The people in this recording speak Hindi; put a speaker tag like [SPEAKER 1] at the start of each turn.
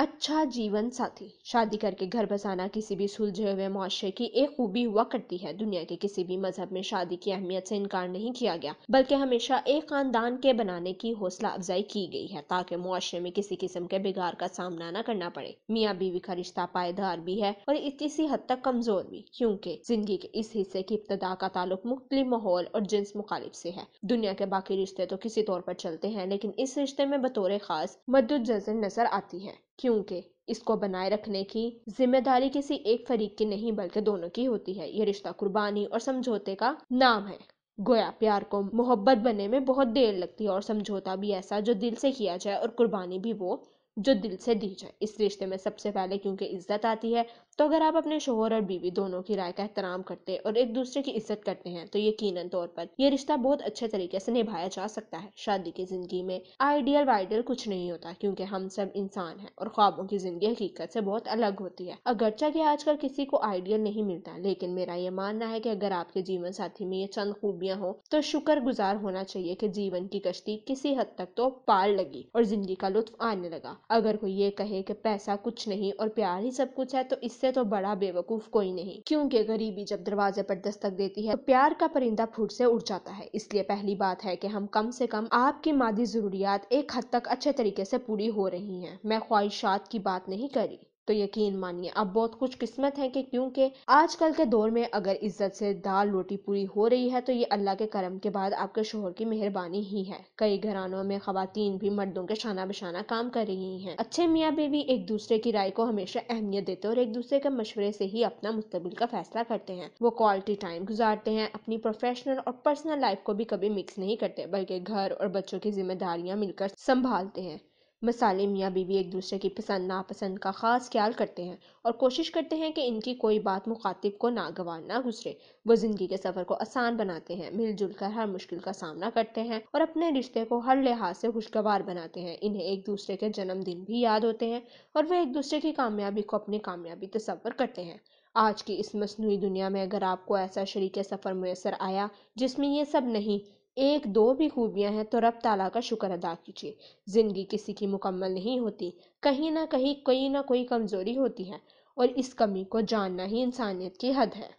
[SPEAKER 1] अच्छा जीवन साथी शादी करके घर बसाना किसी भी सुलझे हुए मुआशरे की एक खूबी हुआ करती है दुनिया के किसी भी मजहब में शादी की अहमियत से इनकार नहीं किया गया बल्कि हमेशा एक खानदान के बनाने की हौसला अफजाई की गई है ताकि मुआशरे में किसी किस्म के बिगाड़ का सामना न करना पड़े मियाँ बीवी का रिश्ता पायदार भी है और किसी हद तक कमजोर भी क्यूँकी जिंदगी के इस हिस्से की इब्तदा का ताल्लुक मुख्तलि माहौल और जिन्स मुखालिफ से है दुनिया के बाकी रिश्ते तो किसी तौर पर चलते हैं लेकिन इस रिश्ते में बतौर खास मदद नजर आती है क्योंकि इसको बनाए रखने की जिम्मेदारी किसी एक फरीक की नहीं बल्कि दोनों की होती है ये रिश्ता कुर्बानी और समझौते का नाम है गोया प्यार को मोहब्बत बनने में बहुत देर लगती है और समझौता भी ऐसा जो दिल से किया जाए और कुर्बानी भी वो जो दिल से दी जाए इस रिश्ते में सबसे पहले क्योंकि इज्जत आती है तो अगर आप अपने शोहर और बीवी दोनों की राय का एहतराम करते और एक दूसरे की इज्जत करते हैं तो यकीन तौर पर यह रिश्ता बहुत अच्छे तरीके से निभाया जा सकता है शादी की जिंदगी में आइडियल वाइडियल कुछ नहीं होता क्योंकि हम सब इंसान हैं और ख्वाबों की जिंदगी हकीकत से बहुत अलग होती है अगरचा की आजकल किसी को आइडियल नहीं मिलता लेकिन मेरा ये मानना है की अगर आपके जीवन साथी में ये चंद खूबियाँ हो तो शुक्र गुजार होना चाहिए की जीवन की कश्ती किसी हद तक तो पार लगी और जिंदगी का लुत्फ आने लगा अगर कोई ये कहे की पैसा कुछ नहीं और प्यार ही सब कुछ है तो इससे उससे तो बड़ा बेवकूफ कोई नहीं क्योंकि गरीबी जब दरवाजे पर दस्तक देती है तो प्यार का परिंदा फूट से उड़ जाता है इसलिए पहली बात है कि हम कम से कम आपकी मादी जरूरियात एक हद तक अच्छे तरीके से पूरी हो रही हैं मैं ख्वाहिशात की बात नहीं करी तो यकीन मानिए अब बहुत कुछ किस्मत है कि क्योंकि आजकल के दौर में अगर इज्जत से दाल रोटी पूरी हो रही है तो ये अल्लाह के करम के बाद आपके शोहर की मेहरबानी ही है कई घरानों में खातन भी मर्दों के शाना बशाना काम कर रही हैं अच्छे मियाँ बीवी एक दूसरे की राय को हमेशा अहमियत देते हैं और एक दूसरे के मशवरे से ही अपना मुस्तबिल का फैसला करते हैं वो क्वालिटी टाइम गुजारते हैं अपनी प्रोफेशनल और पर्सनल लाइफ को भी कभी मिक्स नहीं करते बल्कि घर और बच्चों की जिम्मेदारियाँ मिलकर संभालते हैं मसाले मियाँ बीवी एक दूसरे की पसंद नापसंद का ख़ास ख्याल करते हैं और कोशिश करते हैं कि इनकी कोई बात मुखातिब को नागवार ना गुजरे वो ज़िंदगी के सफ़र को आसान बनाते हैं मिलजुल कर हर मुश्किल का सामना करते हैं और अपने रिश्ते को हर लिहाज से खुशगवार बनाते हैं इन्हें एक दूसरे के जन्मदिन भी याद होते हैं और वह एक दूसरे की कामयाबी को अपनी कामयाबी तस्वर करते हैं आज की इस मसनू दुनिया में अगर आपको ऐसा शरीक सफ़र मैसर आया जिसमें यह सब नहीं एक दो भी खूबियाँ हैं तो रब ताला का शुक्र अदा कीजिए ज़िंदगी किसी की मुकम्मल नहीं होती कहीं ना कहीं कोई ना कोई कमज़ोरी होती है और इस कमी को जानना ही इंसानियत की हद है